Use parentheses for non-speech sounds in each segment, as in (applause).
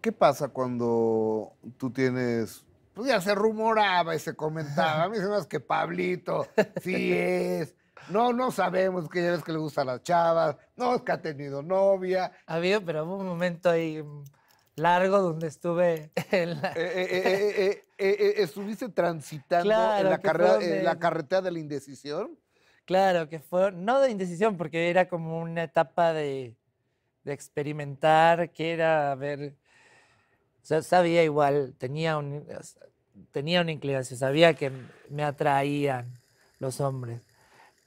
¿qué pasa cuando tú tienes pues ya se rumoraba y se comentaba. A mí se me hace que Pablito sí es. No, no sabemos que ya ves que le gustan las chavas. No, es que ha tenido novia. Ha habido, pero hubo un momento ahí largo donde estuve en la... Eh, eh, eh, ¿Estuviste transitando en, la carrera, carretera de la indecisión? Claro, que fue, no de indecisión, porque era como una etapa de, experimentar, que era ver sea, sabía igual, tenía, un, tenía una inclinación, sabía que me atraían los hombres.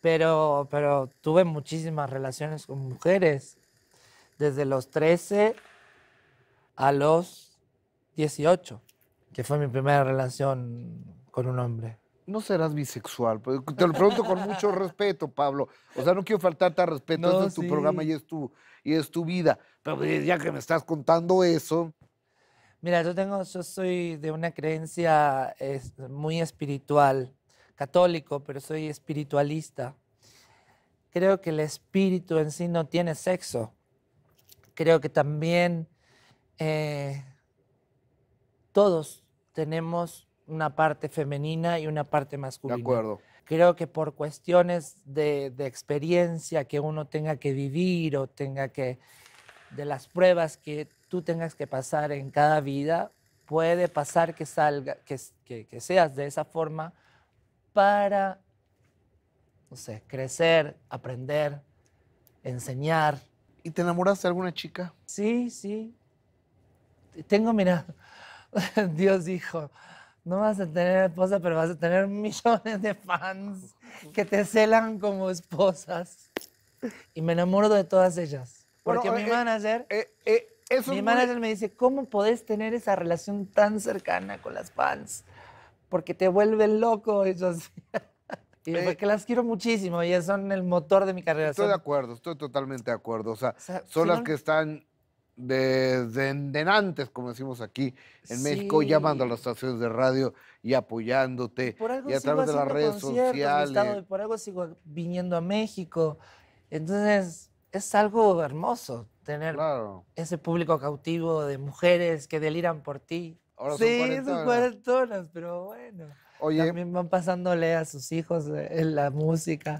Pero, pero tuve muchísimas relaciones con mujeres, desde los 13 a los 18, que fue mi primera relación con un hombre no serás bisexual. Pues, te lo pregunto con mucho respeto, Pablo. O sea, no quiero faltarte a respeto. No, tu programa y es tu, y es tu vida. Pero ya que me estás contando eso, Mira, yo tengo, yo soy de una creencia muy espiritual, católico, pero soy espiritualista. Creo que el espíritu en sí no tiene sexo. Creo que también eh, todos tenemos una parte femenina y una parte masculina. De acuerdo. Creo que por cuestiones de, de experiencia que uno tenga que vivir o tenga que de las pruebas que tú tengas que pasar en cada vida, puede pasar que, salga, que, seas de esa forma para, no sé, crecer, aprender, enseñar. ¿Y te enamoraste de alguna chica? Sí, sí. Tengo, mira, (laughs) Dios dijo, no vas a tener esposa, pero vas a tener millones de fans que te celan como esposas. Y me enamoro de todas ellas. Porque mi eh, manager, eh, eh, mi manager me dice, ¿cómo podés tener esa relación tan cercana con las fans? Porque te vuelve loco. Y así. (laughs) porque las quiero muchísimo, y son el motor de mi carrera. Estoy de acuerdo, estoy totalmente de acuerdo. O sea, son las que están desde de, antes, como decimos aquí en México, llamando a las estaciones de radio y apoyándote. y a través de las redes sociales. por algo sigo viniendo a México. Entonces, es algo hermoso tener ese público cautivo de mujeres que deliran por ti. sí, son cuarentonas, pero bueno. También van pasándole a sus hijos en eh, la música.